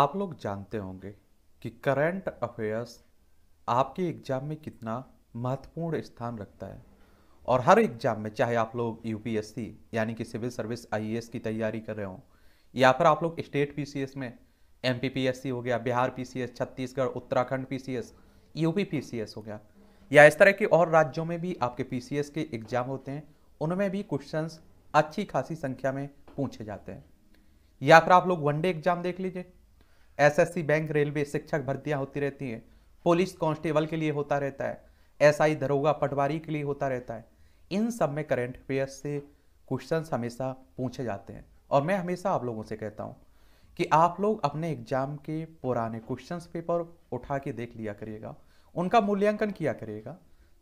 आप लोग जानते होंगे कि करंट अफेयर्स आपके एग्ज़ाम में कितना महत्वपूर्ण स्थान रखता है और हर एग्ज़ाम में चाहे आप लोग यूपीएससी यानी कि सिविल सर्विस आईएएस e की तैयारी कर रहे हो या फिर आप लोग स्टेट पीसीएस में एमपीपीएससी हो गया Bihar PCS Chhattisgarh Uttarakhand PCS UP PCS हो गया या इस तरह के और राज्यों में भी आपके पीसीएस के एग्ज़ाम होते हैं उनमें भी क्वेश्चंस अच्छी खासी संख्या में पूछे जाते हैं या फिर आप लोग वनडे एग्ज़ाम देख लीजिए एसएससी बैंक रेलवे शिक्षक भर्तियां होती रहती हैं पुलिस कांस्टेबल के लिए होता रहता है एसआई दरोगा पटवारी के लिए होता रहता है इन सब में करंट अफेयर्स से क्वेश्चन हमेशा पूछे जाते हैं और मैं हमेशा आप लोगों से कहता हूँ कि आप लोग अपने एग्जाम के पुराने क्वेश्चन पेपर उठा के देख लिया करिएगा उनका मूल्यांकन किया करिएगा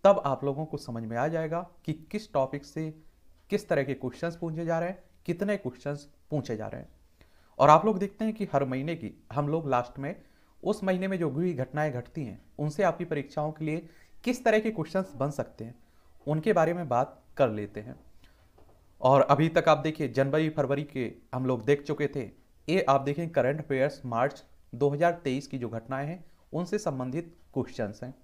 तब आप लोगों को समझ में आ जाएगा कि किस टॉपिक से किस तरह के क्वेश्चंस पूछे जा रहे हैं कितने क्वेश्चंस पूछे जा रहे हैं और आप लोग देखते हैं कि हर महीने की हम लोग लास्ट में उस महीने में जो भी घटनाएं घटती हैं उनसे आपकी परीक्षाओं के लिए किस तरह के क्वेश्चंस बन सकते हैं उनके बारे में बात कर लेते हैं और अभी तक आप देखिए जनवरी फरवरी के हम लोग देख चुके थे ये आप देखें करंट अफेयर्स मार्च 2023 की जो घटनाएं हैं उनसे संबंधित क्वेश्चंस हैं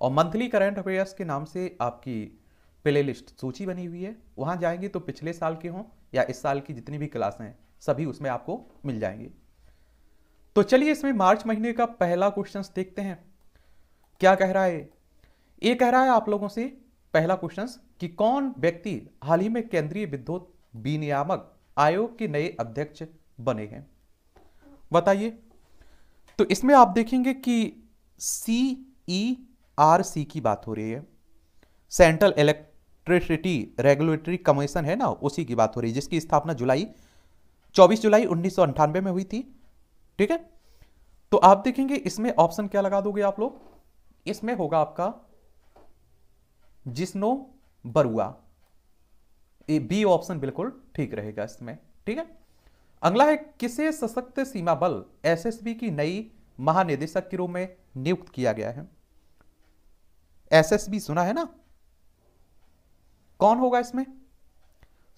और मंथली करंट अफेयर्स के नाम से आपकी प्ले सूची बनी हुई है वहाँ जाएंगे तो पिछले साल के हों या इस साल की जितनी भी क्लासें हैं सभी उसमें आपको मिल जाएंगे तो चलिए इसमें मार्च महीने का पहला क्वेश्चन देखते हैं क्या कह रहा है ये कह रहा है आप लोगों से पहला क्वेश्चन कि कौन व्यक्ति हाल ही में केंद्रीय विद्युत विनियामक आयोग के नए अध्यक्ष बने हैं बताइए तो इसमें आप देखेंगे कि सी ई आर सी की बात हो रही है सेंट्रल इलेक्ट्रिसिटी रेगुलेटरी कमीशन है ना उसी की बात हो रही है जिसकी स्थापना जुलाई 24 जुलाई उन्नीस में हुई थी ठीक है तो आप देखेंगे इसमें ऑप्शन क्या लगा दोगे आप लोग इसमें होगा आपका Jishnu Barua A B option बिल्कुल ठीक रहेगा इसमें ठीक है अगला है किसे सशक्त सीमा बल एसएसबी की नई महानिदेशक के रूप में नियुक्त किया गया है एसएसबी सुना है ना कौन होगा इसमें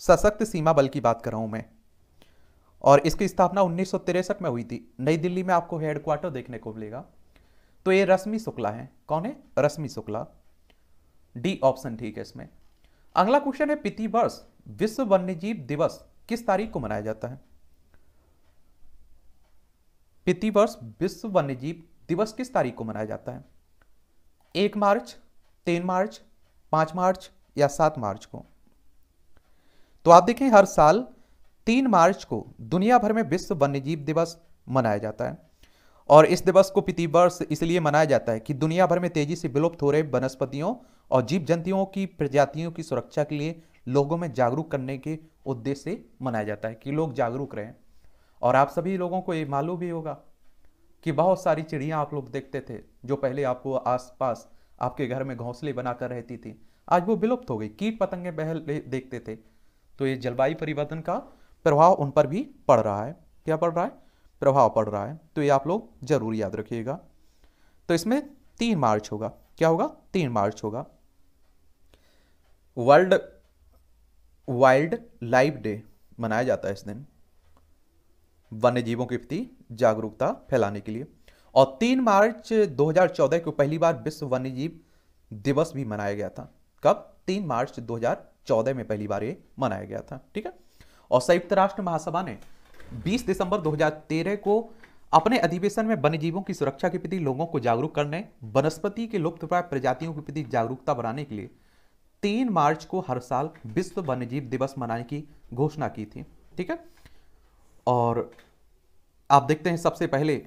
सशक्त सीमा बल की बात कर रहा हूं मैं और इसकी स्थापना उन्नीस में हुई थी नई दिल्ली में आपको हेडक्वार्टर देखने को मिलेगा तो ये रश्मि शुक्ला हैं कौन है रश्मि शुक्ला डी ऑप्शन ठीक है इसमें अगला क्वेश्चन है पिति वर्ष विश्व वन्यजीव दिवस किस तारीख को मनाया जाता है पिति वर्ष विश्व वन्यजीव दिवस किस तारीख को मनाया जाता है एक मार्च तीन मार्च पांच मार्च या सात मार्च को तो आप देखें हर साल तीन मार्च को दुनिया भर में विश्व वन्यजीव दिवस मनाया जाता है और इस दिवस को प्रतिवर्ष इसलिए मनाया जाता है कि दुनिया भर में तेजी से विलुप्त हो रहे वनस्पतियों और जीव जंतुओं की प्रजातियों की सुरक्षा के लिए लोगों में जागरूक करने के उद्देश्य से मनाया जाता है कि लोग जागरूक रहें और आप सभी लोगों को ये मालूम भी होगा कि बहुत सारी चिड़ियाँ आप लोग देखते थे जो पहले आपको आसपास आपके घर में घोंसले बनाकर रहती थी आज वो विलुप्त हो गई कीट पतंगे बहल देखते थे तो ये जलवायु परिवर्तन का प्रभाव उन पर भी पड़ रहा है क्या पड़ रहा है प्रभाव पड़ रहा है तो ये आप लोग जरूर याद रखिएगा तो इसमें तीन मार्च होगा क्या होगा तीन मार्च होगा वर्ल्ड वाइल्ड लाइफ डे मनाया जाता है इस दिन वन्य जीवों के प्रति जागरूकता फैलाने के लिए और तीन मार्च 2014 को पहली बार विश्व वन्य जीव दिवस भी मनाया गया था कब तीन मार्च 2014 में पहली बार ये मनाया गया था ठीक है और संयुक्त राष्ट्र महासभा ने 20 दिसंबर 2013 को अपने अधिवेशन में वन्यजीवों की सुरक्षा के प्रति लोगों को जागरूक करने वनस्पति के लुप्तप्राय प्रजातियों के प्रति जागरूकता बनाने के लिए तीन मार्च को हर साल विश्व वन्यजीव दिवस मनाने की घोषणा की थी ठीक है और आप देखते हैं सबसे पहले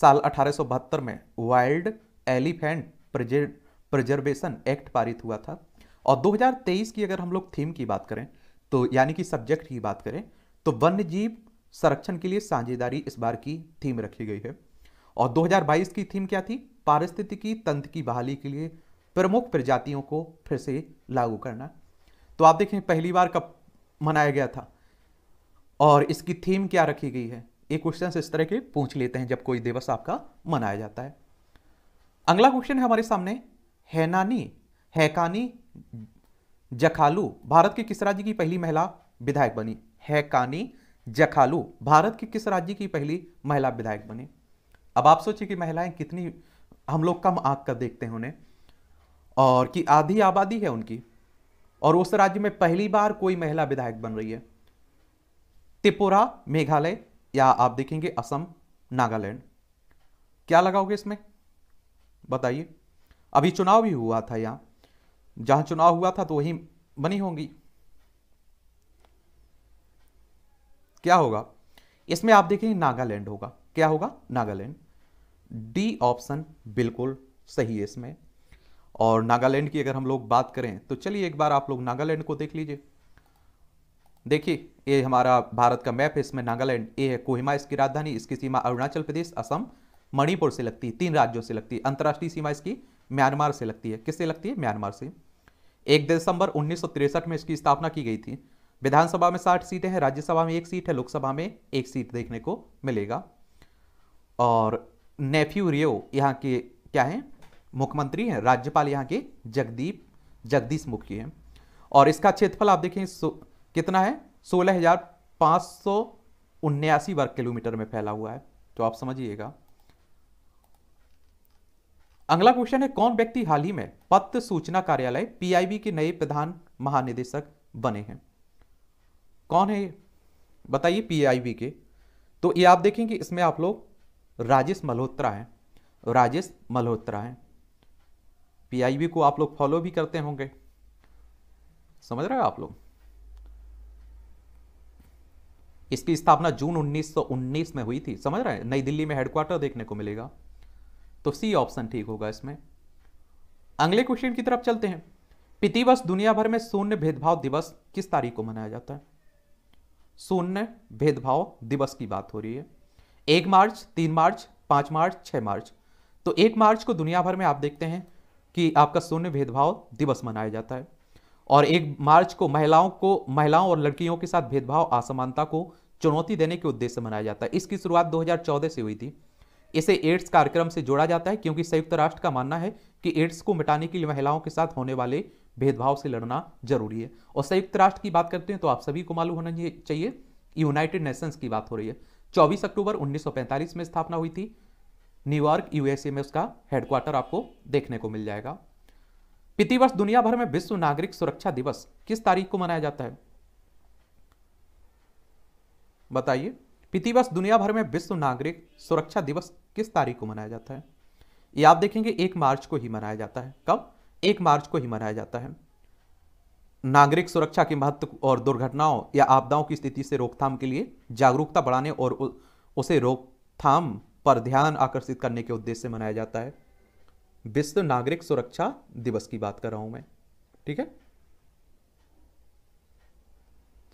साल अठारह में वाइल्ड एलिफेंट प्रिजर्वेशन एक्ट पारित हुआ था और 2023 की अगर हम लोग थीम की बात करें तो यानी कि सब्जेक्ट की बात करें तो वन्य जीव संरक्षण के लिए साझेदारी इस बार की थीम रखी गई है और 2022 की थीम क्या थी पारिस्थितिकी तंत्र की बहाली के लिए प्रमुख प्रजातियों को फिर से लागू करना तो आप देखें पहली बार कब मनाया गया था और इसकी थीम क्या रखी गई है ये क्वेश्चन इस तरह के पूछ लेते हैं जब कोई दिवस आपका मनाया जाता है अगला क्वेश्चन है हमारे सामने हैनानी हैकानी जखालू भारत के किस राज्य की पहली महिला विधायक बनी है कानी जखालू भारत के किस राज्य की पहली महिला विधायक बनी अब आप सोचिए कि महिलाएं कितनी हम लोग कम आंख कर देखते हैं उन्हें और कि आधी आबादी है उनकी और उस राज्य में पहली बार कोई महिला विधायक बन रही है त्रिपुरा मेघालय या आप देखेंगे असम नागालैंड क्या लगाओगे इसमें बताइए अभी चुनाव भी हुआ था यहां जहां चुनाव हुआ था तो वही बनी होंगी क्या होगा इसमें आप देखेंगे नागालैंड होगा क्या होगा नागालैंड डी ऑप्शन बिल्कुल सही है इसमें और नागालैंड की अगर हम लोग बात करें तो चलिए एक बार आप लोग नागालैंड को देख लीजिए देखिए ये हमारा भारत का मैप है इसमें नागालैंड ए है कोहिमा इसकी राजधानी इसकी सीमा अरुणाचल प्रदेश असम मणिपुर से लगती है तीन राज्यों से लगती है अंतर्राष्ट्रीय सीमा इसकी म्यांमार से लगती है किससे लगती है म्यांमार से एक दिसंबर उन्नीस में इसकी स्थापना की गई थी विधानसभा में साठ सीटें हैं राज्यसभा में एक सीट है लोकसभा में एक सीट देखने को मिलेगा और नेफ्यू रियो यहाँ के क्या हैं मुख्यमंत्री हैं राज्यपाल यहाँ के जगदीप जगदीश मुखी हैं और इसका क्षेत्रफल आप देखें कितना है सोलह हजार पाँच सौ उन्यासी वर्ग किलोमीटर में फैला हुआ है तो आप समझिएगा अगला क्वेश्चन है कौन व्यक्ति हाल ही में पत्र सूचना कार्यालय पीआईबी के नए प्रधान महानिदेशक बने हैं कौन है बताइए पीआईबी के तो ये आप देखेंगे इसमें आप लोग राजेश मल्होत्रा हैं राजेश मल्होत्रा हैं पीआईबी को आप लोग फॉलो भी करते होंगे समझ रहे हो आप लोग इसकी स्थापना जून 1919 में हुई थी समझ रहे हैं नई दिल्ली में हेडक्वार्टर देखने को मिलेगा तो सी ऑप्शन ठीक होगा इसमें अगले क्वेश्चन की तरफ चलते हैं पितिवश दुनिया भर में शून्य भेदभाव दिवस किस तारीख को मनाया जाता है शून्य भेदभाव दिवस की बात हो रही है एक मार्च तीन मार्च पांच मार्च छह मार्च तो एक मार्च को दुनिया भर में आप देखते हैं कि आपका शून्य भेदभाव दिवस मनाया जाता है और एक मार्च को महिलाओं को महिलाओं और लड़कियों के साथ भेदभाव असमानता को चुनौती देने के उद्देश्य से मनाया जाता है इसकी शुरुआत 2014 से हुई थी इसे एड्स कार्यक्रम से जोड़ा जाता है क्योंकि संयुक्त राष्ट्र का मानना है कि एड्स को मिटाने के लिए महिलाओं के साथ होने वाले भेदभाव से लड़ना जरूरी है और संयुक्त राष्ट्र की बात करते हैं तो आप सभी को मालूम होना चाहिए यूनाइटेड नेशंस की बात हो रही है 24 अक्टूबर 1945 में स्थापना हुई थी न्यूयॉर्क यूएसए में उसका हेडक्वार्टर आपको देखने को मिल जाएगा प्रतिवर्ष दुनिया भर में विश्व नागरिक सुरक्षा दिवस किस तारीख को मनाया जाता है बताइए पीति वर्ष दुनिया भर में विश्व नागरिक सुरक्षा दिवस किस तारीख को मनाया जाता है ये आप देखेंगे एक मार्च को ही मनाया जाता है कब एक मार्च को ही मनाया जाता है नागरिक सुरक्षा के महत्व और दुर्घटनाओं या आपदाओं की स्थिति से रोकथाम के लिए जागरूकता बढ़ाने और उसे रोकथाम पर ध्यान आकर्षित करने के उद्देश्य से मनाया जाता है विश्व नागरिक सुरक्षा दिवस की बात कर रहा हूं मैं ठीक है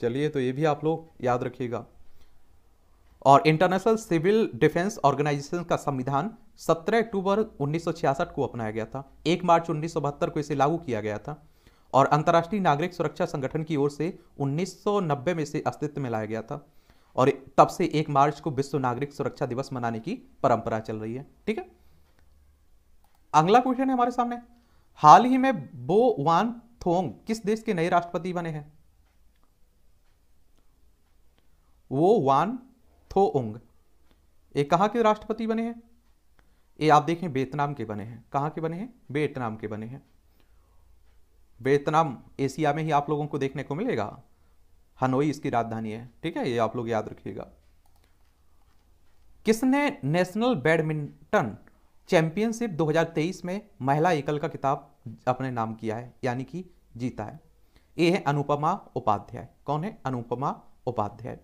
चलिए तो ये भी आप लोग याद रखिएगा और इंटरनेशनल सिविल डिफेंस ऑर्गेनाइजेशन का संविधान 17 अक्टूबर 1966 को अपनाया गया था 1 मार्च 1972 को इसे लागू किया गया था और अंतर्राष्ट्रीय नागरिक सुरक्षा संगठन की ओर से 1990 में इसे अस्तित्व में लाया गया था और तब से 1 मार्च को विश्व नागरिक सुरक्षा दिवस मनाने की परंपरा चल रही है ठीक है अगला क्वेश्चन है हमारे सामने हाल ही में बो वान थोंग किस देश के नए राष्ट्रपति बने हैं वो वान थो उंग ये कहाँ के राष्ट्रपति बने हैं ये आप देखें वियतनाम के बने हैं कहाँ के बने हैं वियतनाम के बने हैं वियतनाम एशिया में ही आप लोगों को देखने को मिलेगा हनोई इसकी राजधानी है ठीक है ये आप लोग याद रखिएगा किसने नेशनल बैडमिंटन चैंपियनशिप 2023 में महिला एकल का किताब अपने नाम किया है यानी कि जीता है ये है अनुपमा उपाध्याय कौन है अनुपमा उपाध्याय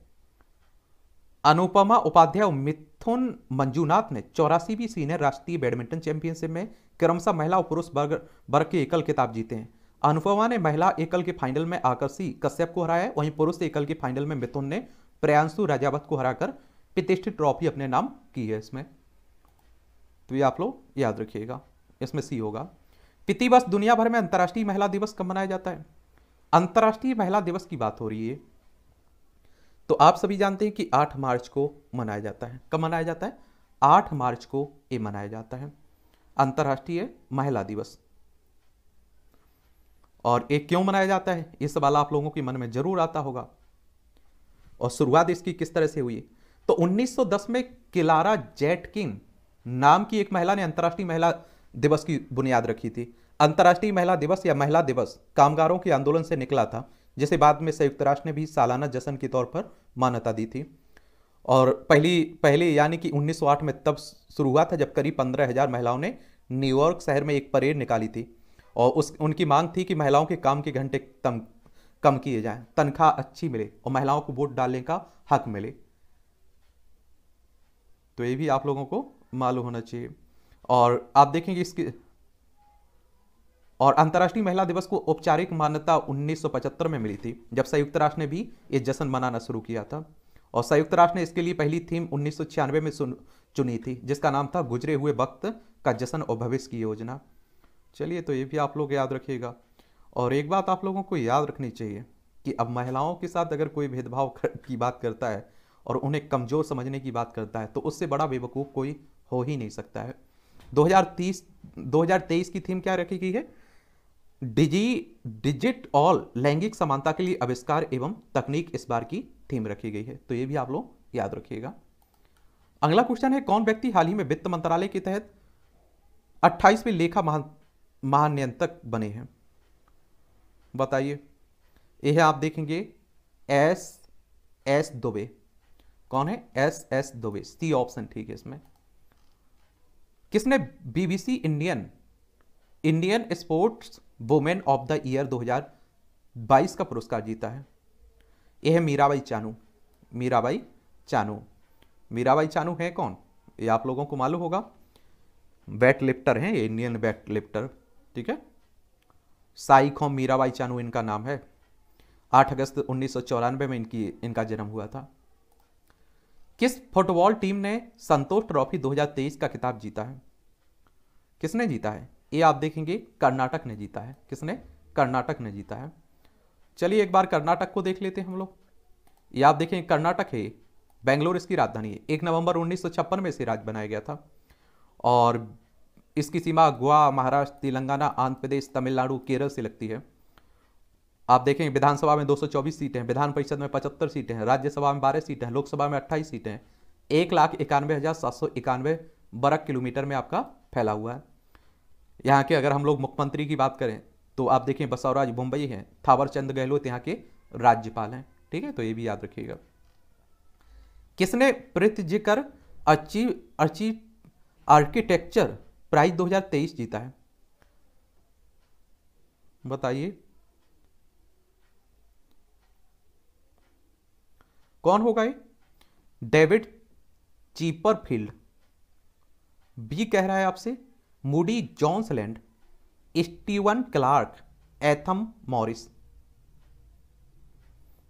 अनुपमा उपाध्याय मिथुन मंजूनाथ ने चौरासीवीं सीनियर राष्ट्रीय बैडमिंटन चैंपियनशिप में क्रमशः महिला और पुरुष वर्ग वर्ग के एकल खिताब जीते हैं अनुपमा ने महिला एकल के फाइनल में आकर्षी कश्यप को हराया वहीं पुरुष एकल के फाइनल में मिथुन ने प्रयांशु राजावत को हराकर प्रतिष्ठित ट्रॉफी अपने नाम की है इसमें तो ये आप लोग याद रखिएगा इसमें सी होगा पिति वर्ष दुनिया भर में अंतर्राष्ट्रीय महिला दिवस कब मनाया जाता है अंतर्राष्ट्रीय महिला दिवस की बात हो रही है तो आप सभी जानते हैं कि 8 मार्च को मनाया जाता है कब मनाया जाता है 8 मार्च को ये मनाया जाता है अंतर्राष्ट्रीय महिला दिवस और ये क्यों मनाया जाता है ये सवाल आप लोगों के मन में जरूर आता होगा और शुरुआत इसकी किस तरह से हुई तो 1910 में किलारा जेटकिन नाम की एक महिला ने अंतर्राष्ट्रीय महिला दिवस की बुनियाद रखी थी अंतर्राष्ट्रीय महिला दिवस या महिला दिवस कामगारों के आंदोलन से निकला था जिसे बाद में संयुक्त राष्ट्र ने भी सालाना जश्न के तौर पर मान्यता दी थी और पहली पहले यानी कि 1908 में तब शुरू हुआ था जब करीब पंद्रह हज़ार महिलाओं ने न्यूयॉर्क शहर में एक परेड निकाली थी और उस उनकी मांग थी कि महिलाओं के काम के घंटे कम कम किए जाएं तनख्वाह अच्छी मिले और महिलाओं को वोट डालने का हक मिले तो ये भी आप लोगों को मालूम होना चाहिए और आप देखेंगे इसकी और अंतर्राष्ट्रीय महिला दिवस को औपचारिक मान्यता 1975 में मिली थी जब संयुक्त राष्ट्र ने भी ये जश्न मनाना शुरू किया था और संयुक्त राष्ट्र ने इसके लिए पहली थीम उन्नीस में चुनी थी जिसका नाम था गुजरे हुए वक्त का जश्न और भविष्य की योजना चलिए तो ये भी आप लोग याद रखिएगा और एक बात आप लोगों को याद रखनी चाहिए कि अब महिलाओं के साथ अगर कोई भेदभाव की बात करता है और उन्हें कमज़ोर समझने की बात करता है तो उससे बड़ा बेवकूफ़ कोई हो ही नहीं सकता है 2030 2023 की थीम क्या रखी गई है डिजी डिजिट ऑल लैंगिक समानता के लिए आविष्कार एवं तकनीक इस बार की थीम रखी गई है तो ये भी आप लोग याद रखिएगा अगला क्वेश्चन है कौन व्यक्ति हाल ही में वित्त मंत्रालय के तहत 28वें लेखा महा महानियंत्रक बने हैं बताइए यह आप देखेंगे एस एस दुबे कौन है S S Dubey C option ठीक है इसमें किसने BBC Indian Indian sports women of the year 2022 का पुरस्कार जीता है यह है मीराबाई चानू मीराबाई चानू मीराबाई चानू है कौन ये आप लोगों को मालूम होगा वेट लिफ्टर हैं ये इंडियन वेट लिफ्टर ठीक है साइखोम मीराबाई चानू इनका नाम है 8 अगस्त उन्नीस में इनकी इनका जन्म हुआ था किस फुटबॉल टीम ने संतोष ट्रॉफी 2023 का खिताब जीता है किसने जीता है ये आप देखेंगे कर्नाटक ने जीता है किसने कर्नाटक ने जीता है चलिए एक बार कर्नाटक को देख लेते हैं हम लोग ये आप देखें कर्नाटक है बेंगलोर इसकी राजधानी है एक नवंबर उन्नीस में इसे राज्य बनाया गया था और इसकी सीमा गोवा महाराष्ट्र तेलंगाना आंध्र प्रदेश तमिलनाडु केरल से लगती है आप देखेंगे विधानसभा में 224 सीटें हैं विधान परिषद में 75 सीटें हैं राज्यसभा में 12 सीटें हैं लोकसभा में 28 सीटें हैं एक लाख इक्यानवे हज़ार सात सौ इक्यानवे वर्ग किलोमीटर में आपका फैला हुआ है यहाँ के अगर हम लोग मुख्यमंत्री की बात करें तो आप देखें बसवराज मुंबई हैं थावरचंद गहलोत यहाँ के राज्यपाल हैं ठीक है तो ये भी याद रखिएगा किसने प्रीत जिकर अचीव अचीव आर्किटेक्चर प्राइज 2023 जीता है बताइए कौन होगा ये डेविड फील्ड बी कह रहा है आपसे मूडी जॉन्सलैंड स्टीवन क्लार्क एथम मॉरिस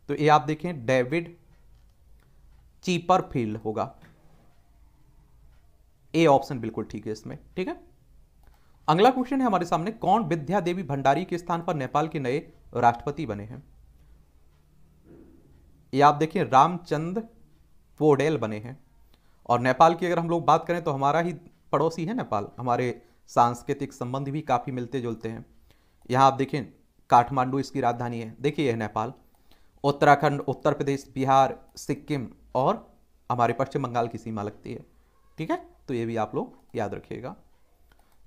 तो ये आप देखें डेविड चीपर फील्ड होगा ए ऑप्शन बिल्कुल ठीक है इसमें ठीक है अगला क्वेश्चन है हमारे सामने कौन विद्या देवी भंडारी के स्थान पर नेपाल के नए राष्ट्रपति बने हैं ये आप देखिए रामचंद्र पोडेल बने हैं और नेपाल की अगर हम लोग बात करें तो हमारा ही पड़ोसी है नेपाल हमारे सांस्कृतिक संबंध भी काफ़ी मिलते जुलते हैं यहाँ आप देखें काठमांडू इसकी राजधानी है देखिए यह नेपाल उत्तराखंड उत्तर प्रदेश बिहार सिक्किम और हमारे पश्चिम बंगाल की सीमा लगती है ठीक है तो ये भी आप लोग याद रखिएगा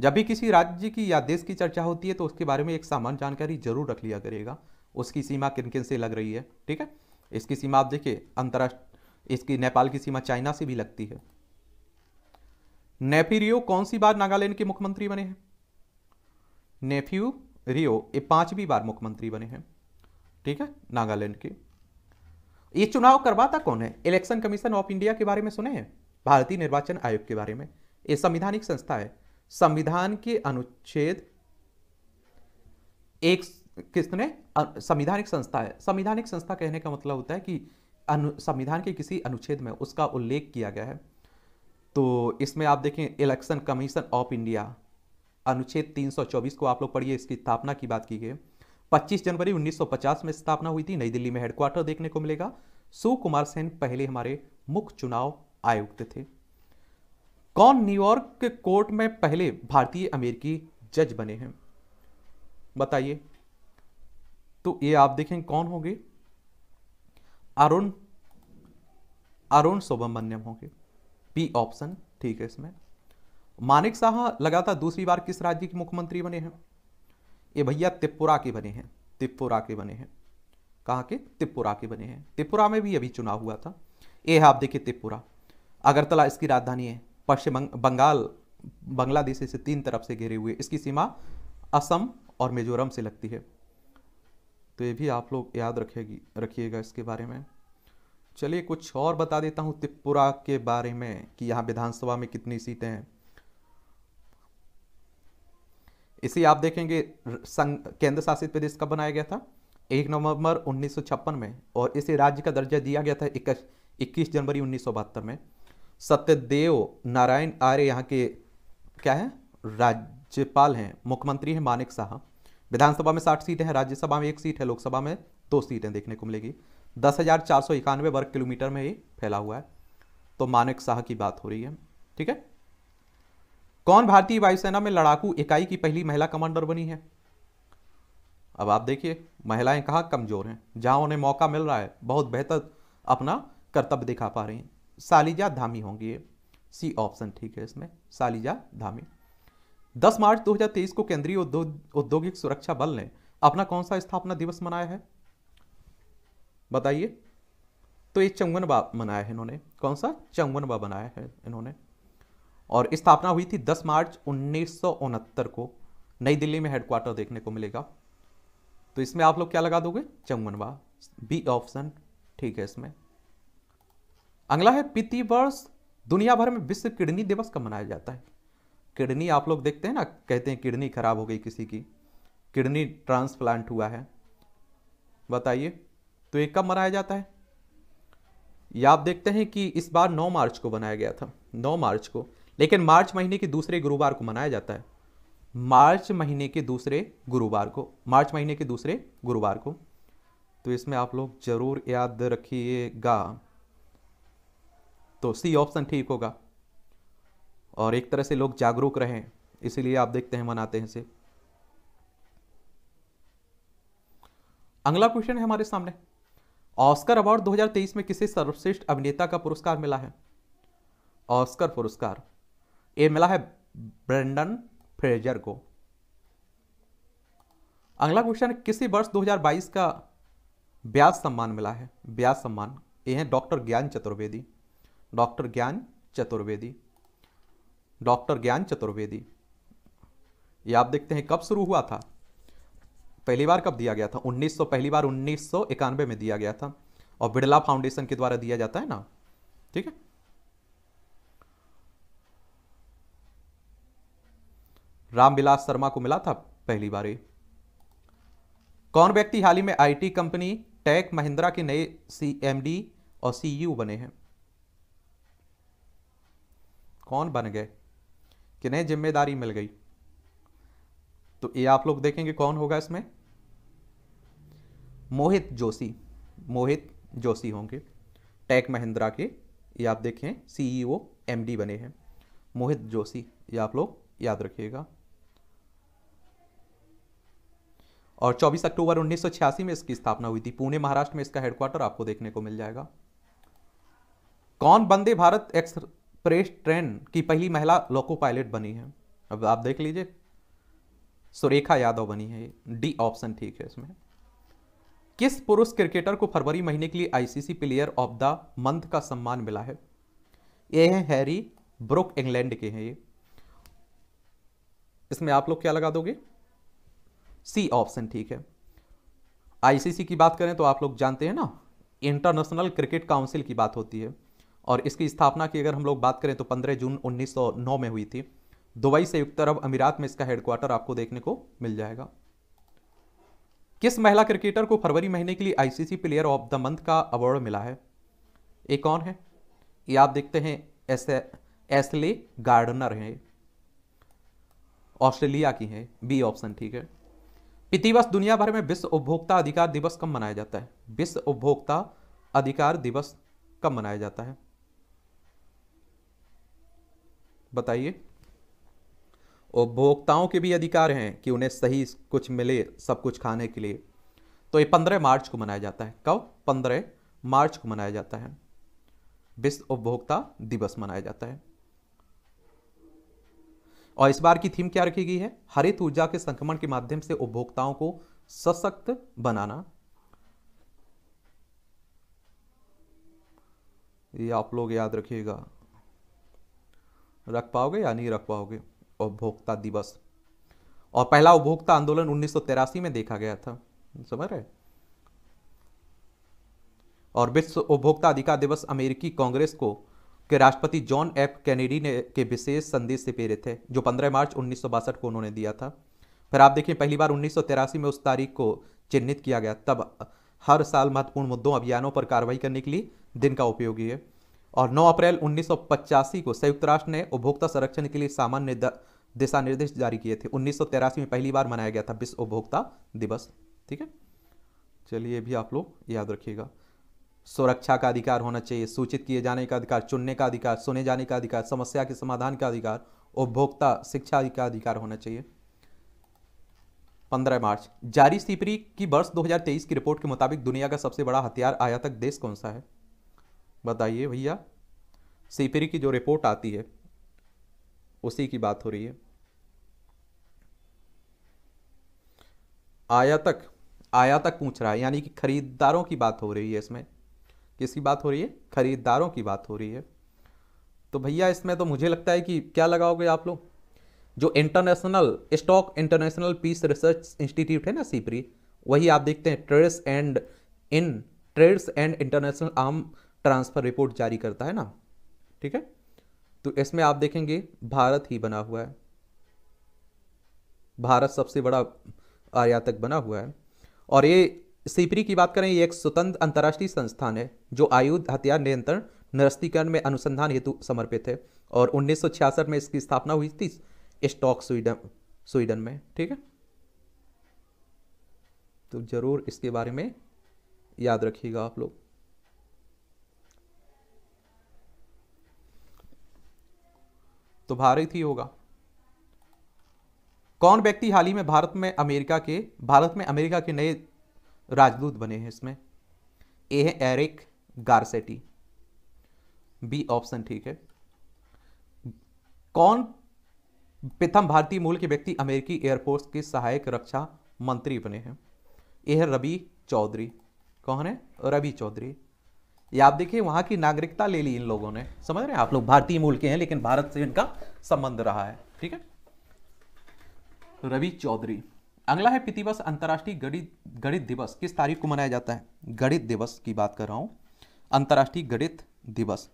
जब भी किसी राज्य की या देश की चर्चा होती है तो उसके बारे में एक सामान्य जानकारी जरूर रख लिया करिएगा उसकी सीमा किन किन से लग रही है ठीक है इसकी सीमा आप देखिए अंतर्राष्ट्रीय इसकी नेपाल की सीमा चाइना से भी लगती है नेफी रियो कौन सी बार नागालैंड के मुख्यमंत्री बने हैं नेफ्यू रियो ये पांचवी बार मुख्यमंत्री बने हैं ठीक है नागालैंड के ये चुनाव करवाता कौन है इलेक्शन कमीशन ऑफ इंडिया के बारे में सुने हैं भारतीय निर्वाचन आयोग के बारे में ये संविधानिक संस्था है संविधान के अनुच्छेद एक किसने संविधानिक संस्था है संविधानिक संस्था कहने का मतलब होता है कि संविधान के किसी अनुच्छेद में उसका उल्लेख किया गया है तो इसमें आप देखें इलेक्शन कमीशन ऑफ इंडिया अनुच्छेद 324 को आप लोग पढ़िए इसकी स्थापना की बात की गई 25 जनवरी 1950 में स्थापना हुई थी नई दिल्ली में हेडक्वार्टर देखने को मिलेगा सुकुमार कुमार सेन पहले हमारे मुख्य चुनाव आयुक्त थे कौन न्यूयॉर्क के कोर्ट में पहले भारतीय अमेरिकी जज बने हैं बताइए तो ये आप देखें कौन होंगे अरुण अरुण सुब्रमण्यम होंगे पी ऑप्शन ठीक है इसमें मानिक शाह लगातार दूसरी बार किस राज्य के मुख्यमंत्री बने हैं ये भैया त्रिपुरा के बने हैं त्रिपुरा के बने हैं कहा के त्रिपुरा के बने हैं त्रिपुरा में भी अभी चुनाव हुआ था ये है आप देखिए त्रिपुरा अगरतला इसकी राजधानी है पश्चिम बंगाल बांग्लादेश से तीन तरफ से घिरे हुए इसकी सीमा असम और मिजोरम से लगती है तो ये भी आप लोग याद रखेगी रखिएगा इसके बारे में चलिए कुछ और बता देता हूँ त्रिपुरा के बारे में कि यहाँ विधानसभा में कितनी सीटें हैं इसे आप देखेंगे केंद्र शासित प्रदेश कब बनाया गया था एक नवंबर उन्नीस में और इसे राज्य का दर्जा दिया गया था इक्कीस इक्कीस जनवरी उन्नीस में सत्यदेव नारायण आर्य यहाँ के क्या है राज्यपाल हैं मुख्यमंत्री हैं मानिक साहब विधानसभा में साठ सीटें हैं राज्यसभा में एक सीट है लोकसभा में दो सीटें देखने को मिलेगी दस हज़ार चार सौ वर्ग किलोमीटर में ये फैला हुआ है तो मानक शाह की बात हो रही है ठीक है कौन भारतीय वायुसेना में लड़ाकू इकाई की पहली महिला कमांडर बनी है अब आप देखिए महिलाएं कहाँ कमज़ोर हैं जहां उन्हें मौका मिल रहा है बहुत बेहतर अपना कर्तव्य दिखा पा रही हैं सालिजा धामी होंगी ये सी ऑप्शन ठीक है इसमें सालिजा धामी 10 मार्च 2023 को केंद्रीय औद्योगिक उद्दो, सुरक्षा बल ने अपना कौन सा स्थापना दिवस मनाया है बताइए तो ये चंगन बा बनाया है इन्होंने कौन सा चंगन बा बनाया है इन्होंने और स्थापना हुई थी 10 मार्च उन्नीस को नई दिल्ली में हेडक्वार्टर देखने को मिलेगा तो इसमें आप लोग क्या लगा दोगे बा बी ऑप्शन ठीक है इसमें अगला है पीति वर्ष दुनिया भर में विश्व किडनी दिवस कब मनाया जाता है किडनी आप लोग देखते हैं ना कहते हैं किडनी खराब हो गई किसी की किडनी ट्रांसप्लांट हुआ है बताइए तो ये कब मनाया जाता है या आप देखते हैं कि इस बार 9 मार्च को बनाया गया था 9 मार्च को लेकिन मार्च महीने के दूसरे गुरुवार को मनाया जाता है मार्च महीने के दूसरे गुरुवार को मार्च महीने के दूसरे गुरुवार को तो इसमें आप लोग जरूर याद रखिएगा तो सी ऑप्शन ठीक होगा और एक तरह से लोग जागरूक रहें इसीलिए आप देखते हैं मनाते हैं इसे अगला क्वेश्चन है हमारे सामने ऑस्कर अवार्ड 2023 में किसे सर्वश्रेष्ठ अभिनेता का पुरस्कार मिला है ऑस्कर पुरस्कार ये मिला है ब्रेंडन फ्रेजर को अगला क्वेश्चन किसी वर्ष 2022 का ब्याज सम्मान मिला है ब्याज सम्मान ये है डॉक्टर ज्ञान चतुर्वेदी डॉक्टर ज्ञान चतुर्वेदी डॉक्टर ज्ञान चतुर्वेदी ये आप देखते हैं कब शुरू हुआ था पहली बार कब दिया गया था 1900 पहली बार उन्नीस में दिया गया था और बिड़ला फाउंडेशन के द्वारा दिया जाता है ना ठीक है रामविलास शर्मा को मिला था पहली बार कौन व्यक्ति हाल ही में आईटी कंपनी टेक महिंद्रा के नए सीएमडी और सीईओ बने हैं कौन बन गए किन्हें जिम्मेदारी मिल गई तो ये आप लोग देखेंगे कौन होगा इसमें मोहित जोशी मोहित जोशी होंगे टेक महिंद्रा के ये आप देखें सीईओ एमडी e बने हैं मोहित जोशी ये आप लोग याद रखिएगा और 24 अक्टूबर 1986 में इसकी स्थापना हुई थी पुणे महाराष्ट्र में इसका हेडक्वार्टर आपको देखने को मिल जाएगा कौन वंदे भारत एक्सप्रेस ट्रेन की पहली महिला लोको पायलट बनी है अब आप देख लीजिए सुरेखा यादव बनी है डी ऑप्शन ठीक है इसमें किस पुरुष क्रिकेटर को फरवरी महीने के लिए ICC player of the month का सम्मान मिला है ये है हैरी ब्रुक इंग्लैंड के हैं ये इसमें आप लोग क्या लगा दोगे सी ऑप्शन ठीक है आईसीसी की बात करें तो आप लोग जानते हैं ना इंटरनेशनल क्रिकेट काउंसिल की बात होती है और इसकी स्थापना की अगर हम लोग बात करें तो 15 जून 1909 में हुई थी दुबई संयुक्त अरब अमीरात में इसका हेडक्वार्टर आपको देखने को मिल जाएगा किस महिला क्रिकेटर को फरवरी महीने के लिए ICC player of the month का अवार्ड मिला है ये कौन है ये आप देखते हैं एस एसले गार्डनर हैं ऑस्ट्रेलिया की हैं बी ऑप्शन ठीक है वर्ष दुनिया भर में विश्व उपभोक्ता अधिकार दिवस कब मनाया जाता है विश्व उपभोक्ता अधिकार दिवस कब मनाया जाता है बताइए उपभोक्ताओं के भी अधिकार हैं कि उन्हें सही कुछ मिले सब कुछ खाने के लिए तो ये पंद्रह मार्च को मनाया जाता है कब पंद्रह मार्च को मनाया जाता है विश्व उपभोक्ता दिवस मनाया जाता है और इस बार की थीम क्या रखी गई है हरित ऊर्जा के संक्रमण के माध्यम से उपभोक्ताओं को सशक्त बनाना ये आप लोग याद रखिएगा रख पाओगे या नहीं रख पाओगे उपभोक्ता दिवस और पहला उपभोक्ता आंदोलन उन्नीस में देखा गया था समझ रहे और विश्व उपभोक्ता अधिकार दिवस अमेरिकी कांग्रेस को के राष्ट्रपति जॉन एफ कैनेडी ने के विशेष संदेश से पेरे थे जो 15 मार्च उन्नीस को उन्होंने दिया था फिर आप देखिए पहली बार उन्नीस में उस तारीख को चिन्हित किया गया तब हर साल महत्वपूर्ण मुद्दों अभियानों पर कार्रवाई करने के लिए दिन का उपयोगी है और 9 अप्रैल 1985 को संयुक्त राष्ट्र ने उपभोक्ता संरक्षण के लिए सामान्य दिशा निर्देश जारी किए थे उन्नीस में पहली बार मनाया गया था विश्व उपभोक्ता दिवस ठीक है चलिए भी आप लोग याद रखिएगा सुरक्षा का अधिकार होना चाहिए सूचित किए जाने का अधिकार चुनने का अधिकार सुने जाने का अधिकार समस्या के समाधान का अधिकार उपभोक्ता शिक्षा का अधिकार होना चाहिए 15 मार्च जारी सीपरी की वर्ष 2023 की रिपोर्ट के मुताबिक दुनिया का सबसे बड़ा हथियार आयातक देश कौन सा है बताइए भैया सीपरी की जो रिपोर्ट आती है उसी की बात हो रही है आयातक आयातक पूछ रहा है यानी कि खरीदारों की बात हो रही है इसमें किसकी बात हो रही है खरीदारों की बात हो रही है तो भैया इसमें तो मुझे लगता है कि क्या लगाओगे आप लोग जो international stock international peace research institute है ना सीपरी वही आप देखते हैं trades and in trades and international आम ट्रांसफर रिपोर्ट जारी करता है ना ठीक है तो इसमें आप देखेंगे भारत ही बना हुआ है भारत सबसे बड़ा आयातक बना हुआ है और ये सीपरी की बात करें ये एक स्वतंत्र अंतर्राष्ट्रीय संस्थान है जो आयुध हथियार नियंत्रण निरस्तीकरण में अनुसंधान हेतु समर्पित है और 1966 में इसकी स्थापना हुई थी स्टॉक स्वीडन स्वीडन में ठीक है तो ज़रूर इसके बारे में याद रखिएगा आप लोग तो भारत ही होगा कौन व्यक्ति हाल ही में भारत में अमेरिका के भारत में अमेरिका के नए राजदूत बने हैं इसमें ए है एरिक गारसेटी बी ऑप्शन ठीक है कौन प्रथम भारतीय मूल के व्यक्ति अमेरिकी एयरफोर्स के सहायक रक्षा मंत्री बने हैं यह है रवि चौधरी कौन है रवि चौधरी ये आप देखिए वहां की नागरिकता ले ली इन लोगों ने समझ रहे हैं आप लोग भारतीय मूल के हैं लेकिन भारत से इनका संबंध रहा है ठीक है तो रवि चौधरी अगला है पितिवस अंतर्राष्ट्रीय गणित गणित दिवस किस तारीख को मनाया जाता है गणित दिवस की बात कर रहा हूं अंतर्राष्ट्रीय गणित दिवस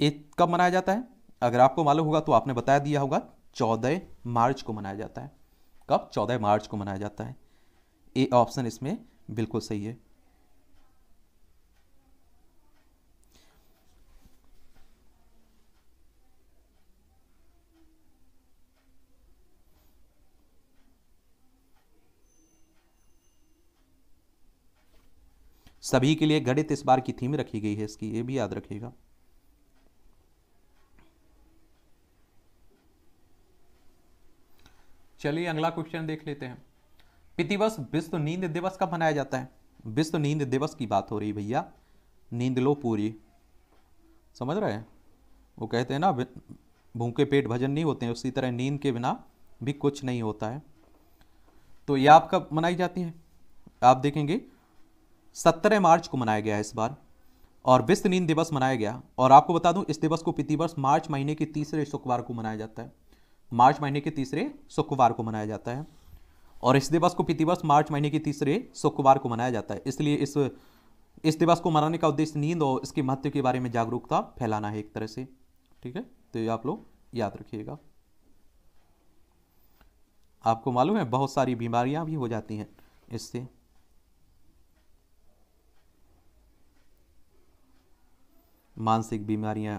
ये कब मनाया जाता है अगर आपको मालूम होगा तो आपने बताया दिया होगा चौदह मार्च को मनाया जाता है कब चौदह मार्च को मनाया जाता है ए ऑप्शन इसमें बिल्कुल सही है सभी के लिए गणित इस बार की थीम रखी गई है इसकी ये भी याद रखिएगा चलिए अगला क्वेश्चन देख लेते हैं पितिवस विश्व नींद दिवस कब मनाया जाता है विश्व नींद दिवस की बात हो रही भैया नींद लो पूरी समझ रहे हैं वो कहते हैं ना भूखे पेट भजन नहीं होते हैं उसी तरह नींद के बिना भी कुछ नहीं होता है तो ये आप कब मनाई जाती है आप देखेंगे सत्रह मार्च को मनाया गया है इस बार और विश्व नींद दिवस मनाया गया और आपको बता दूं इस दिवस को प्रतिवर्ष मार्च महीने के तीसरे शुक्रवार को मनाया जाता है मार्च महीने के तीसरे शुक्रवार को मनाया जाता है और इस दिवस को प्रतिवर्ष मार्च महीने के तीसरे शुक्रवार को मनाया जाता है इसलिए इस इस दिवस को मनाने का उद्देश्य नींद और इसके महत्व के बारे में जागरूकता फैलाना है एक तरह से ठीक है तो ये आप लोग याद रखिएगा आपको मालूम है बहुत सारी बीमारियां भी हो जाती हैं इससे मानसिक बीमारियां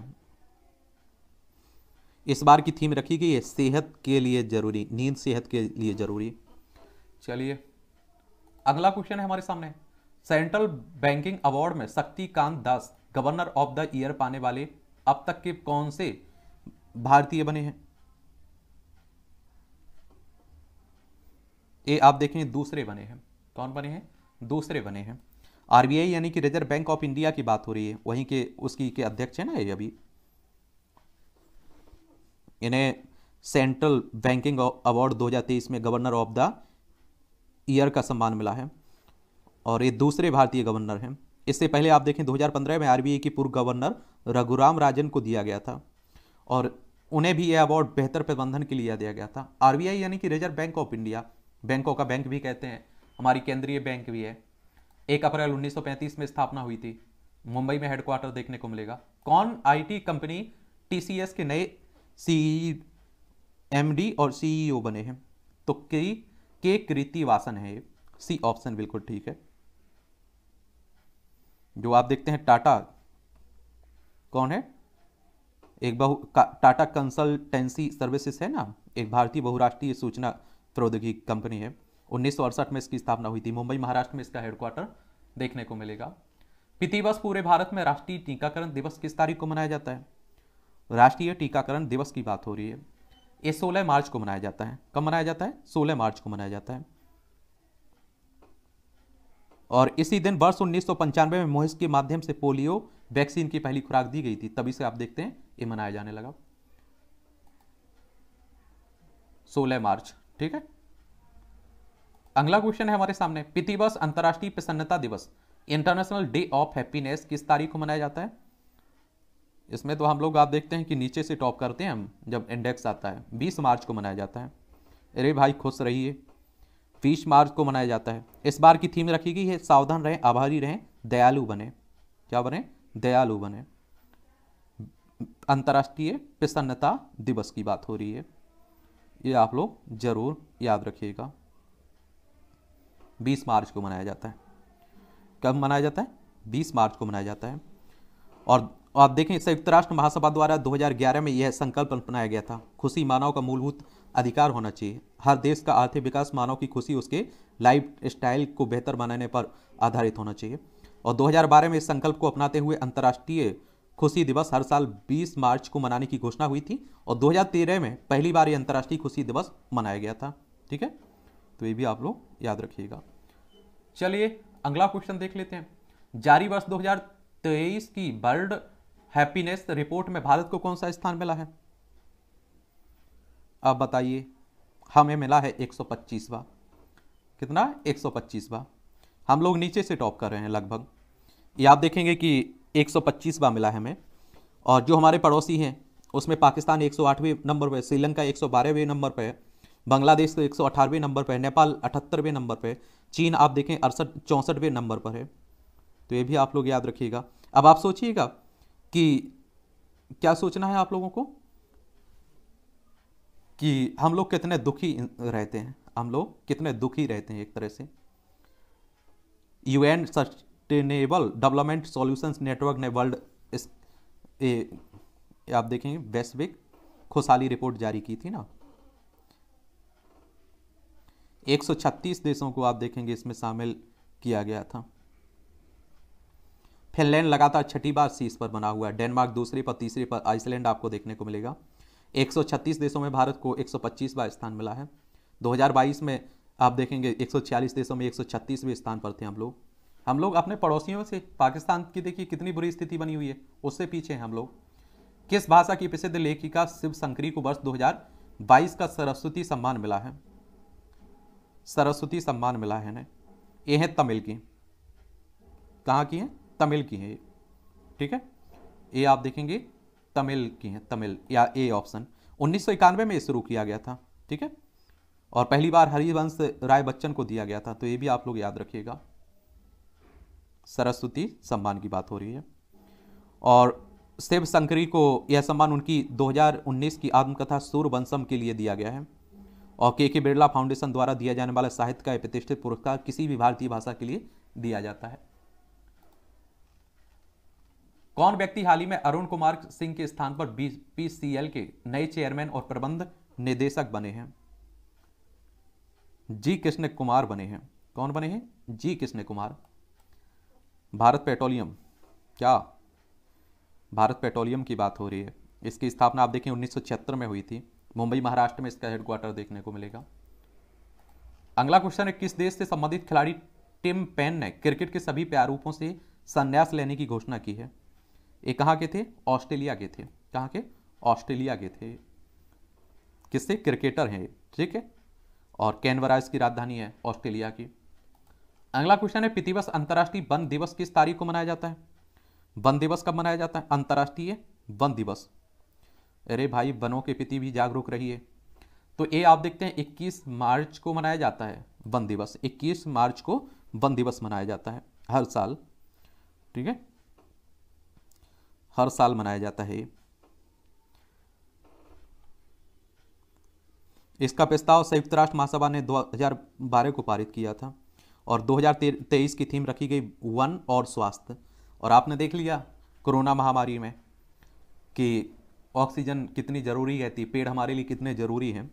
इस बार की थीम रखी गई है सेहत के लिए जरूरी नींद सेहत के लिए जरूरी चलिए अगला क्वेश्चन है हमारे सामने सेंट्रल बैंकिंग अवार्ड में Shaktikanta Das governor of the year पाने वाले अब तक के कौन से भारतीय बने हैं ये आप देखें दूसरे बने हैं कौन बने हैं दूसरे बने हैं आरबीआई यानी कि रिजर्व बैंक ऑफ इंडिया की बात हो रही है वहीं के उसकी के अध्यक्ष है ना ये अभी इन्हें सेंट्रल बैंकिंग अवार्ड 2023 में गवर्नर ऑफ द ईयर का सम्मान मिला है और ये दूसरे भारतीय गवर्नर हैं इससे पहले आप देखें 2015 में आरबीआई की पूर्व गवर्नर रघुराम राजन को दिया गया था और उन्हें भी यह अवार्ड बेहतर प्रबंधन के लिए दिया गया था आरबीआई यानी कि रिजर्व बैंक ऑफ इंडिया बैंकों का बैंक भी कहते हैं हमारी केंद्रीय बैंक भी है एक अप्रैल 1935 में स्थापना हुई थी मुंबई में हेडक्वार्टर देखने को मिलेगा कौन आईटी कंपनी टीसीएस के नए सी एमडी e और सीईओ e बने हैं तो के के कृति वासन है सी ऑप्शन बिल्कुल ठीक है जो आप देखते हैं टाटा कौन है एक बहु टाटा कंसल्टेंसी सर्विसेस है ना एक भारतीय बहुराष्ट्रीय सूचना प्रौद्योगिकी कंपनी है उन्नीस में इसकी स्थापना हुई थी मुंबई महाराष्ट्र में इसका हेडक्वार्टर देखने को मिलेगा पिति वर्ष पूरे भारत में राष्ट्रीय टीकाकरण दिवस किस तारीख को मनाया जाता है राष्ट्रीय टीकाकरण दिवस की बात हो रही है ये 16 मार्च को मनाया जाता है कब मनाया जाता है 16 मार्च को मनाया जाता है और इसी दिन वर्ष उन्नीस में मोहिस के माध्यम से पोलियो वैक्सीन की पहली खुराक दी गई थी तभी से आप देखते हैं ये मनाया जाने लगा 16 मार्च ठीक है अगला क्वेश्चन है हमारे सामने पितिवस अंतर्राष्ट्रीय प्रसन्नता दिवस इंटरनेशनल डे ऑफ हैप्पीनेस किस तारीख को मनाया जाता है इसमें तो हम लोग आप देखते हैं कि नीचे से टॉप करते हैं हम जब इंडेक्स आता है 20 मार्च को मनाया जाता है अरे भाई खुश रहिए 20 मार्च को मनाया जाता है इस बार की थीम रखी गई है सावधान रहें आभारी रहें दयालु बने क्या बने दयालु बने अंतर्राष्ट्रीय प्रसन्नता दिवस की बात हो रही है ये आप लोग ज़रूर याद रखिएगा बीस मार्च को मनाया जाता है कब मनाया जाता है बीस मार्च को मनाया जाता है और आप देखें संयुक्त राष्ट्र महासभा द्वारा 2011 में यह संकल्प अपनाया गया था खुशी मानव का मूलभूत अधिकार होना चाहिए हर देश का आर्थिक विकास मानव की खुशी उसके लाइफ स्टाइल को बेहतर बनाने पर आधारित होना चाहिए और 2012 में इस संकल्प को अपनाते हुए अंतर्राष्ट्रीय खुशी दिवस हर साल 20 मार्च को मनाने की घोषणा हुई थी और दो में पहली बार ये अंतर्राष्ट्रीय खुशी दिवस मनाया गया था ठीक है तो ये भी आप लोग याद रखिएगा चलिए अगला क्वेश्चन देख लेते हैं जारी वर्ष 2023 की वर्ल्ड हैप्पीनेस रिपोर्ट में भारत को कौन सा स्थान मिला है अब बताइए हमें मिला है एक कितना 125वां हम लोग नीचे से टॉप कर रहे हैं लगभग ये आप देखेंगे कि सौ मिला है हमें और जो हमारे पड़ोसी हैं उसमें पाकिस्तान 108वें नंबर पर श्रीलंका 112वें नंबर पर है बांग्लादेश तो एक नंबर पर है नेपाल अठहत्तरवें नंबर पर चीन आप देखें अड़सठ चौंसठवें नंबर पर है तो ये भी आप लोग याद रखिएगा अब आप सोचिएगा कि क्या सोचना है आप लोगों को कि हम लोग कितने दुखी रहते हैं हम लोग कितने दुखी रहते हैं एक तरह से UN sustainable development solutions network ने वर्ल्ड आप देखेंगे वैश्विक खुशहाली रिपोर्ट जारी की थी ना 136 देशों को आप देखेंगे इसमें शामिल किया गया था फिनलैंड लगातार छठी बार शीर्ष पर बना हुआ है डेनमार्क दूसरे पर तीसरे पर आइसलैंड आपको देखने को मिलेगा 136 देशों में भारत को बार स्थान मिला है 2022 में आप देखेंगे 146 देशों में 136वें स्थान पर थे हम लोग हम लोग अपने पड़ोसियों से पाकिस्तान की देखिए कितनी बुरी स्थिति बनी हुई है उससे पीछे हैं हम लोग किस भाषा की प्रसिद्ध लेखिका शिव शंकरी को वर्ष दो का सरस्वती सम्मान मिला है सरस्वती सम्मान मिला है इन्हें ये हैं तमिल की कहाँ की हैं तमिल की हैं ठीक है ये आप देखेंगे तमिल की हैं तमिल या ए ऑप्शन उन्नीस में ये शुरू किया गया था ठीक है और पहली बार हरिवंश राय बच्चन को दिया गया था तो ये भी आप लोग याद रखिएगा सरस्वती सम्मान की बात हो रही है और शिव शंकरी को यह सम्मान उनकी 2019 की आत्मकथा वंशम के लिए दिया गया है और के के बिरला फाउंडेशन द्वारा दिया जाने वाला साहित्य का प्रतिष्ठित पुरस्कार किसी भी भारतीय भाषा के लिए दिया जाता है कौन व्यक्ति हाल ही में अरुण कुमार सिंह के स्थान पर बीपीसीएल के नए चेयरमैन और प्रबंध निदेशक बने हैं जी कृष्ण कुमार बने हैं कौन बने हैं जी कृष्ण कुमार भारत पेट्रोलियम क्या भारत पेट्रोलियम की बात हो रही है इसकी स्थापना आप देखें उन्नीस में हुई थी मुंबई महाराष्ट्र में इसका हेडक्वार्टर देखने को मिलेगा अगला क्वेश्चन है किस देश से संबंधित खिलाड़ी टिम पेन ने क्रिकेट के सभी प्रारूपों से संन्यास लेने की घोषणा की है ये कहाँ के थे ऑस्ट्रेलिया के थे कहाँ के ऑस्ट्रेलिया के थे किससे क्रिकेटर हैं ठीक है और कैनवरा इसकी राजधानी है ऑस्ट्रेलिया की अगला क्वेश्चन है पृथ्वीवस अंतर्राष्ट्रीय वन दिवस किस तारीख को मनाया जाता है वन दिवस कब मनाया जाता है अंतर्राष्ट्रीय वन दिवस अरे भाई वनों के प्रति भी जागरूक रहिए तो ये आप देखते हैं 21 मार्च को मनाया जाता है वन दिवस 21 मार्च को वन दिवस मनाया जाता है हर साल ठीक है हर साल मनाया जाता है इसका प्रस्ताव संयुक्त राष्ट्र महासभा ने 2012 को पारित किया था और 2023 की थीम रखी गई वन और स्वास्थ्य और आपने देख लिया कोरोना महामारी में कि ऑक्सीजन कितनी ज़रूरी रहती पेड़ हमारे लिए कितने ज़रूरी हैं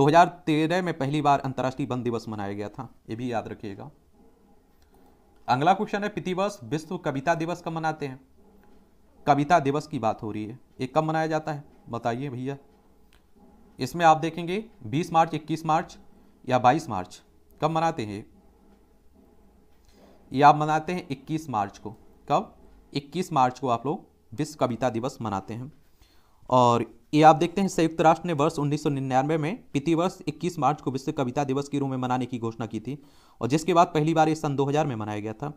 2013 में पहली बार अंतर्राष्ट्रीय वन दिवस मनाया गया था ये भी याद रखिएगा अगला क्वेश्चन है प्रतिवर्ष विश्व कविता दिवस कब मनाते हैं कविता दिवस की बात हो रही है ये कब मनाया जाता है बताइए भैया इसमें आप देखेंगे 20 मार्च 21 मार्च या 22 मार्च कब मनाते हैं ये आप मनाते हैं 21 मार्च को कब 21 मार्च को आप लोग विश्व कविता दिवस मनाते हैं और ये आप देखते हैं संयुक्त राष्ट्र ने वर्ष 1999 में प्रतिवर्ष 21 मार्च को विश्व कविता दिवस के रूप में मनाने की घोषणा की थी और जिसके बाद पहली बार ये सन 2000 में मनाया गया था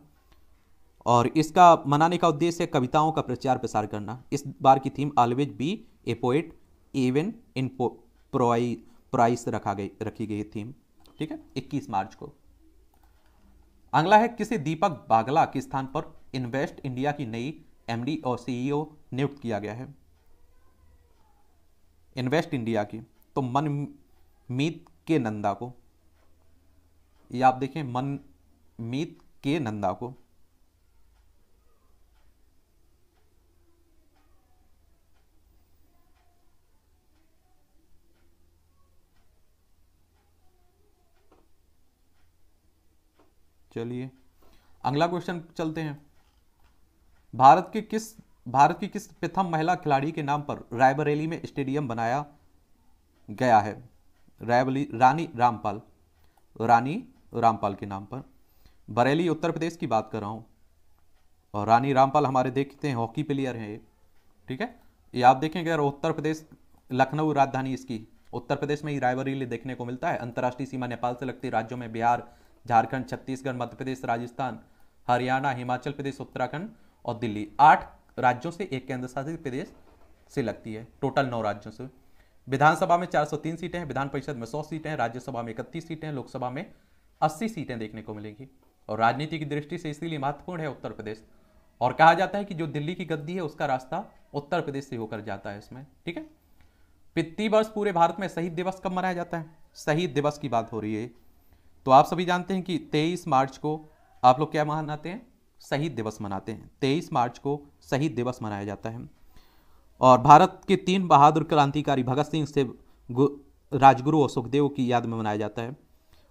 और इसका मनाने का उद्देश्य कविताओं का प्रचार प्रसार करना इस बार की theme always be a poet even in prose रखा गई रखी गई थीम ठीक है इक्कीस मार्च को अगला है किसी दीपक बागला के स्थान पर इन्वेस्ट इंडिया की नई एमडी और सीईओ e नियुक्त किया गया है इन्वेस्ट इंडिया की तो मनमीत के नंदा को ये आप देखें मनमीत के नंदा को चलिए अगला क्वेश्चन चलते हैं भारत के किस भारत की किस प्रथम महिला खिलाड़ी के नाम पर रायबरेली में स्टेडियम बनाया गया है रायबली रानी रामपाल रानी रामपाल के नाम पर बरेली उत्तर प्रदेश की बात कर रहा हूँ और रानी रामपाल हमारे देखते हैं हॉकी प्लेयर हैं ये ठीक है ये आप देखेंगे अगर उत्तर प्रदेश लखनऊ राजधानी इसकी उत्तर प्रदेश में ही रायबरेली देखने को मिलता है अंतर्राष्ट्रीय सीमा नेपाल से लगती राज्यों में बिहार झारखंड छत्तीसगढ़ मध्य प्रदेश राजस्थान हरियाणा हिमाचल प्रदेश उत्तराखंड और दिल्ली आठ राज्यों से एक केंद्र शासित प्रदेश से लगती है टोटल नौ राज्यों से विधानसभा में 403 सीटें हैं विधान परिषद में 100 सीटें हैं राज्यसभा में इकतीस सीटें हैं लोकसभा में 80 सीटें देखने को मिलेंगी और राजनीति की दृष्टि से इसीलिए महत्वपूर्ण है उत्तर प्रदेश और कहा जाता है कि जो दिल्ली की गद्दी है उसका रास्ता उत्तर प्रदेश से होकर जाता है इसमें ठीक है वित्तीय वर्ष पूरे भारत में शहीद दिवस कब मनाया जाता है शहीद दिवस की बात हो रही है तो आप सभी जानते हैं कि तेईस मार्च को आप लोग क्या मनाते हैं शहीद दिवस मनाते हैं तेईस मार्च को शहीद दिवस मनाया जाता है और भारत के तीन बहादुर क्रांतिकारी भगत सिंह से राजगुरु और सुखदेव की याद में मनाया जाता है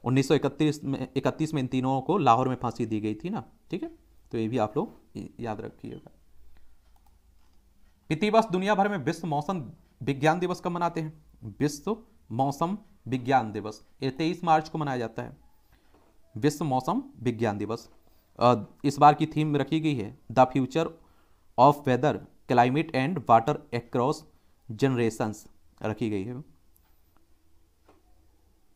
1931 में इकतीस में इन तीनों को लाहौर में फांसी दी गई थी ना ठीक है तो ये भी आप लोग याद रखिएगा इसी वर्ष दुनिया भर में विश्व मौसम विज्ञान दिवस कब मनाते हैं विश्व मौसम विज्ञान दिवस ये तेईस मार्च को मनाया जाता है विश्व मौसम विज्ञान दिवस इस बार की थीम रखी गई है the future of weather climate and water across generations रखी गई है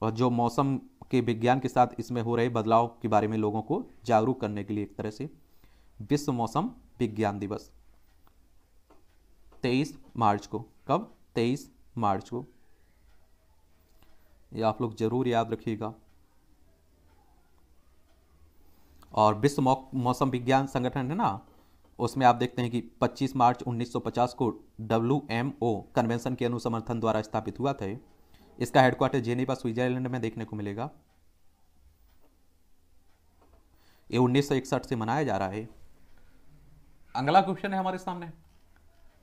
और जो मौसम के विज्ञान के साथ इसमें हो रहे बदलाव के बारे में लोगों को जागरूक करने के लिए एक तरह से विश्व मौसम विज्ञान दिवस तेईस मार्च को कब तेईस मार्च को ये आप लोग जरूर याद रखिएगा और विश्व मौसम विज्ञान संगठन है ना उसमें आप देखते हैं कि 25 मार्च 1950 को डब्ल्यू एम ओ कन्वेंशन के अनुसमर्थन द्वारा स्थापित हुआ था इसका हेडक्वार्टर जेनेवा स्विट्जरलैंड में देखने को मिलेगा ये उन्नीस से मनाया जा रहा है अगला क्वेश्चन है हमारे सामने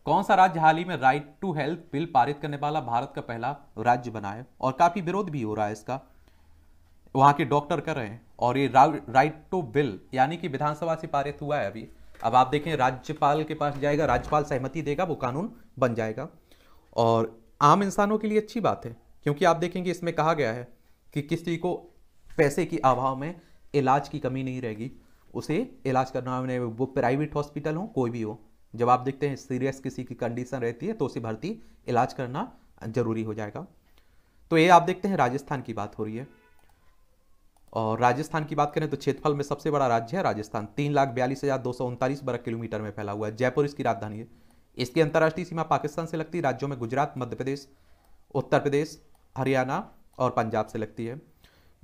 कौन सा राज्य हाल ही में राइट टू हेल्थ बिल पारित करने वाला भारत का पहला राज्य बना है और काफी विरोध भी हो रहा है इसका वहाँ के डॉक्टर कर रहे हैं और ये राइट टू बिल यानी कि विधानसभा से पारित हुआ है अभी अब आप देखें राज्यपाल के पास जाएगा राज्यपाल सहमति देगा वो कानून बन जाएगा और आम इंसानों के लिए अच्छी बात है क्योंकि आप देखेंगे इसमें कहा गया है कि किसी को पैसे के अभाव में इलाज की कमी नहीं रहेगी उसे इलाज करना वो प्राइवेट हॉस्पिटल हो कोई भी हो जब आप देखते हैं सीरियस किसी की कंडीशन रहती है तो उसे भर्ती इलाज करना जरूरी हो जाएगा तो ये आप देखते हैं राजस्थान की बात हो रही है और राजस्थान की बात करें तो क्षेत्रफल में सबसे बड़ा राज्य है राजस्थान तीन लाख बयालीस हज़ार दो सौ उनतालीस वर्ग किलोमीटर में फैला हुआ है जयपुर इसकी राजधानी है इसकी अंतर्राष्ट्रीय सीमा पाकिस्तान से लगती है राज्यों में गुजरात मध्य प्रदेश उत्तर प्रदेश हरियाणा और पंजाब से लगती है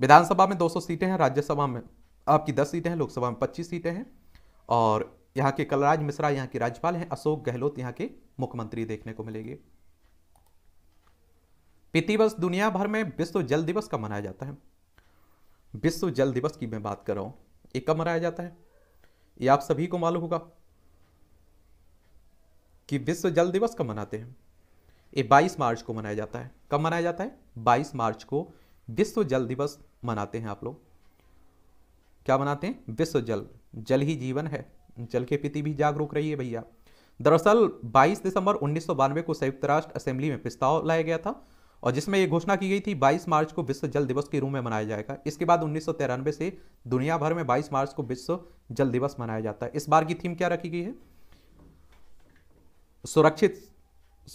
विधानसभा में दो सीटें हैं राज्यसभा में आपकी दस सीटें हैं लोकसभा में पच्चीस सीटें हैं और यहाँ के कलराज मिश्रा यहाँ के राज्यपाल हैं अशोक गहलोत यहाँ के मुख्यमंत्री देखने को मिलेंगे पितृवश दुनिया भर में विश्व जल दिवस का मनाया जाता है विश्व जल दिवस की मैं बात कर रहा हूं ये कब मनाया जाता है ये आप सभी को मालूम होगा कि विश्व जल दिवस कब मनाते हैं ये 22 मार्च को मनाया जाता है कब मनाया जाता है 22 मार्च को विश्व जल दिवस मनाते हैं आप लोग क्या मनाते हैं विश्व जल जल ही जीवन है जल के प्रति भी जागरूक रहिए भैया दरअसल 22 दिसंबर उन्नीस को संयुक्त राष्ट्र असेंबली में प्रस्ताव लाया गया था और जिसमें यह घोषणा की गई थी 22 मार्च को विश्व जल दिवस के रूप में मनाया जाएगा इसके बाद उन्नीस से दुनिया भर में 22 मार्च को विश्व जल दिवस मनाया जाता है इस बार की थीम क्या रखी गई है सुरक्षित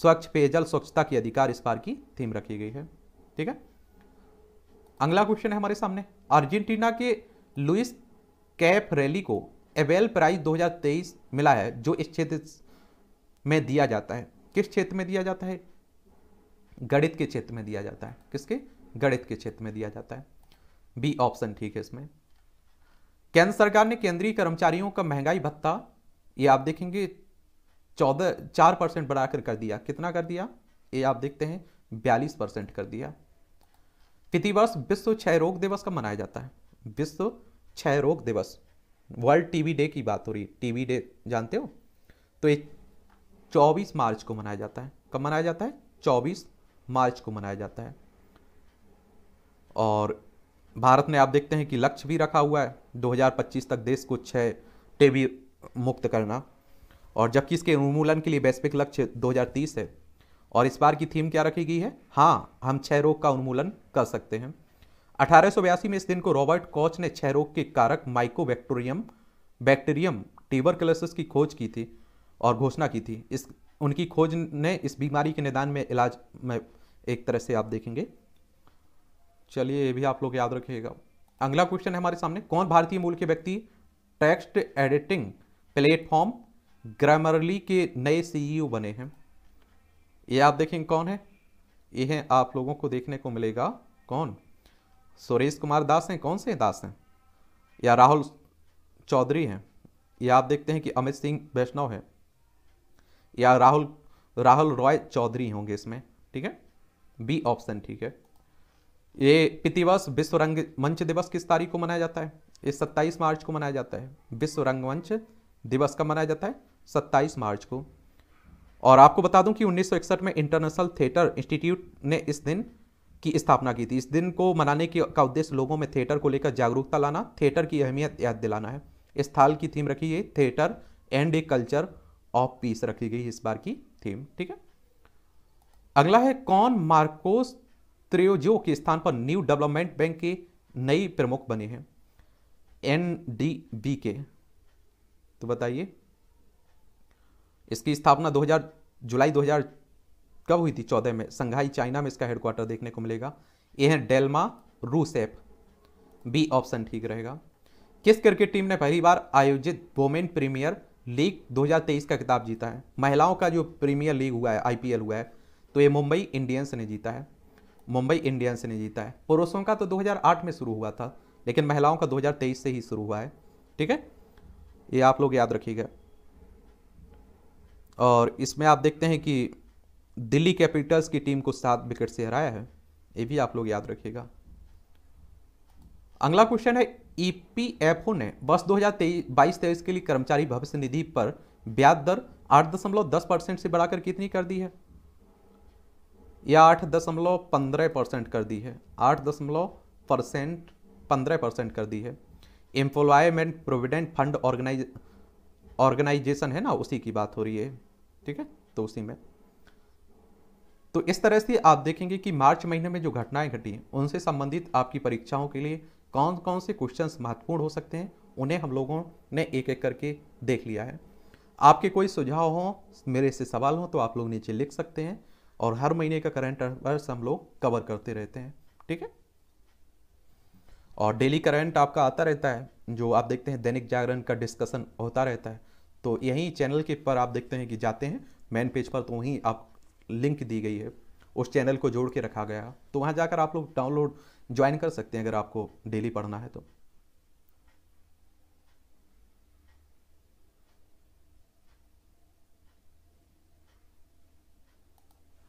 स्वच्छ पेयजल स्वच्छता के अधिकार इस बार की थीम रखी गई है ठीक है अगला क्वेश्चन है हमारे सामने अर्जेंटीना के लुइस कैफ रैली को एवेल प्राइज दो मिला है जो इस क्षेत्र में दिया जाता है किस क्षेत्र में दिया जाता है गणित के क्षेत्र में दिया जाता है किसके गणित के क्षेत्र में दिया जाता है बी ऑप्शन ठीक है इसमें केंद्र सरकार ने केंद्रीय कर्मचारियों का महंगाई भत्ता ये आप देखेंगे चौदह चार परसेंट बढ़ाकर कर दिया कितना कर दिया ये आप देखते हैं बयालीस परसेंट कर दिया प्रतिवर्ष विश्व क्षय रोग दिवस का मनाया जाता है विश्व क्षय रोग दिवस वर्ल्ड टीवी डे की बात हो रही है टीवी डे जानते हो तो ये चौबीस मार्च को मनाया जाता है कब मनाया जाता है चौबीस मार्च को मनाया जाता है और भारत में आप देखते हैं कि लक्ष्य भी रखा हुआ है 2025 तक देश को छः टेबी मुक्त करना और जबकि इसके उन्मूलन के लिए वैश्विक लक्ष्य 2030 है और इस बार की थीम क्या रखी गई है हाँ हम छह रोग का उन्मूलन कर सकते हैं अठारह में इस दिन को रॉबर्ट कॉच ने छह रोग के कारक माइकोबैक्टोरियम बैक्टीरियम टीबर की खोज की थी और घोषणा की थी इस उनकी खोज ने इस बीमारी के निदान में इलाज में एक तरह से आप देखेंगे चलिए ये भी आप लोग याद रखिएगा अगला क्वेश्चन है हमारे सामने कौन भारतीय मूल के व्यक्ति टेक्स्ट एडिटिंग प्लेटफॉर्म ग्रामरली के नए सीईओ e बने हैं ये आप देखेंगे कौन है ये आप लोगों को देखने को मिलेगा कौन सुरेश कुमार दास हैं कौन से दास हैं या राहुल चौधरी हैं या आप देखते हैं कि अमित सिंह वैष्णव है या राहुल राहुल रॉय चौधरी होंगे इसमें ठीक है बी ऑप्शन ठीक है ये पितिवस विश्व रंग मंच दिवस किस तारीख को मनाया जाता है ये 27 मार्च को मनाया जाता है विश्व रंगमंच दिवस कब मनाया जाता है 27 मार्च को और आपको बता दूं कि 1961 में इंटरनेशनल थिएटर इंस्टीट्यूट ने इस दिन की स्थापना की थी इस दिन को मनाने की का उद्देश्य लोगों में थिएटर को लेकर जागरूकता लाना थिएटर की अहमियत याद दिलाना है इस थाल की थीम रखी गई theatre and a culture of peace रखी गई इस बार की थीम ठीक है अगला है कौन मार्कोस त्रियोजो के स्थान पर न्यू डेवलपमेंट बैंक के नई प्रमुख बने हैं एन डी बी के तो बताइए इसकी स्थापना 2000 जुलाई 2000 कब हुई थी चौदह में संघाई चाइना में इसका हेडक्वार्टर देखने को मिलेगा ये है डेलमा रूसेप बी ऑप्शन ठीक रहेगा किस क्रिकेट टीम ने पहली बार आयोजित वोमेन प्रीमियर लीग 2023 का खिताब जीता है महिलाओं का जो प्रीमियर लीग हुआ है आईपीएल हुआ है तो ये मुंबई इंडियंस ने जीता है मुंबई इंडियंस ने जीता है पुरुषों का तो 2008 में शुरू हुआ था लेकिन महिलाओं का 2023 से ही शुरू हुआ है ठीक है ये आप लोग याद रखिएगा और इसमें आप देखते हैं कि दिल्ली कैपिटल्स की टीम को सात विकेट से हराया है ये भी आप लोग याद रखिएगा अगला क्वेश्चन है ईपीएफओ ने वर्ष बाईस तेईस के लिए कर्मचारी भविष्य निधि पर ब्याज दर आठ दशमलव दस परसेंट से बढ़ाकर कितनी कर दी है या आठ दशमलव पंद्रह परसेंट कर दी है आठ दशमलव परसेंट पंद्रह परसेंट कर दी है employment provident fund organise organisation है ना उसी की बात हो रही है ठीक है तो उसी में तो इस तरह से आप देखेंगे कि मार्च महीने में जो घटनाएं घटी हैं उनसे संबंधित आपकी परीक्षाओं के लिए कौन कौन से क्वेश्चंस महत्वपूर्ण हो सकते हैं उन्हें हम लोगों ने एक एक करके देख लिया है आपके कोई सुझाव हो मेरे से सवाल हों तो आप लोग नीचे लिख सकते हैं और हर महीने का करंट अफेयर्स हम लोग कवर करते रहते हैं ठीक है और डेली करंट आपका आता रहता है जो आप देखते हैं दैनिक जागरण का डिस्कशन होता रहता है तो यहीं चैनल के पर आप देखते हैं कि जाते हैं मेन पेज पर तो वहीं आप लिंक दी गई है उस चैनल को जोड़ के रखा गया तो वहाँ जाकर आप लोग डाउनलोड ज्वाइन कर सकते हैं अगर आपको डेली पढ़ना है तो